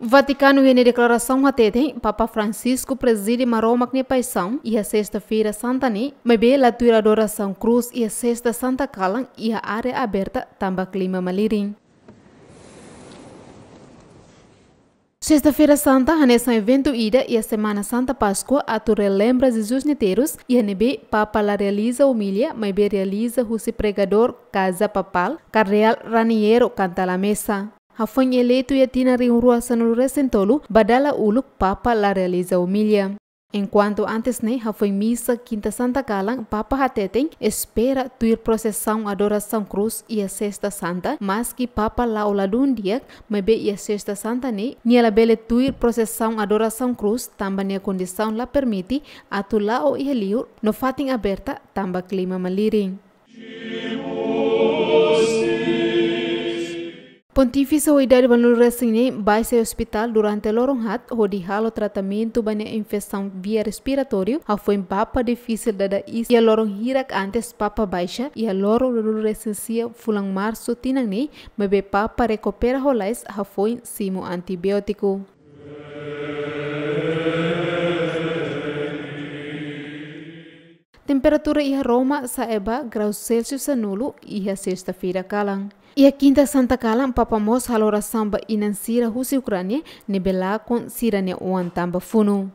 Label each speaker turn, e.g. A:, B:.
A: Vaticano e declaração até tem Papa Francisco preside Maroma que paixão e a sexta-feira Santa Ni, bem, a tua adoração cruz e a sexta Santa Calan e a área aberta tamba clima malirim. Sexta-feira Santa, nesse evento ida e a Semana Santa Páscoa, a tu relembra Jesus Niteiros e a nebe Papa la realiza humilha, mas realiza o pregador Casa Papal, Cardeal Raniero canta la mesa hafanheletu ia tina um ruasanu resentolu badala uluk papa la realiza humilha. Enquanto antes né, foi missa Quinta Santa Calan, Papa Hatetem espera tuir processão adoração cruz e a Sexta Santa, mas que Papa lá oladun dia, mebe e a Sexta Santa né, niela bele tuir processão adoração cruz, tamba nia condição lá permite, atu lá o iheliur, no fatin aberta, tamba clima malirim. Pontífice Oidar Banul Resine vai ao hospital durante Loronhat, de halo tratamento bane infecção via respiratório, a foi papa difícil da da is, e a Loron Hirak antes papa baixa, e a Loron Banul Resencia fulang março tinang ni, bebe papa recupera holais, a foi simo antibiótico. temperatura ia Roma sa eba graus Celsius a nulo ia sexta-feira E a quinta Santa calam papamos halora samba inansira husi Ucrânia nebelá com ne oan tamba funu.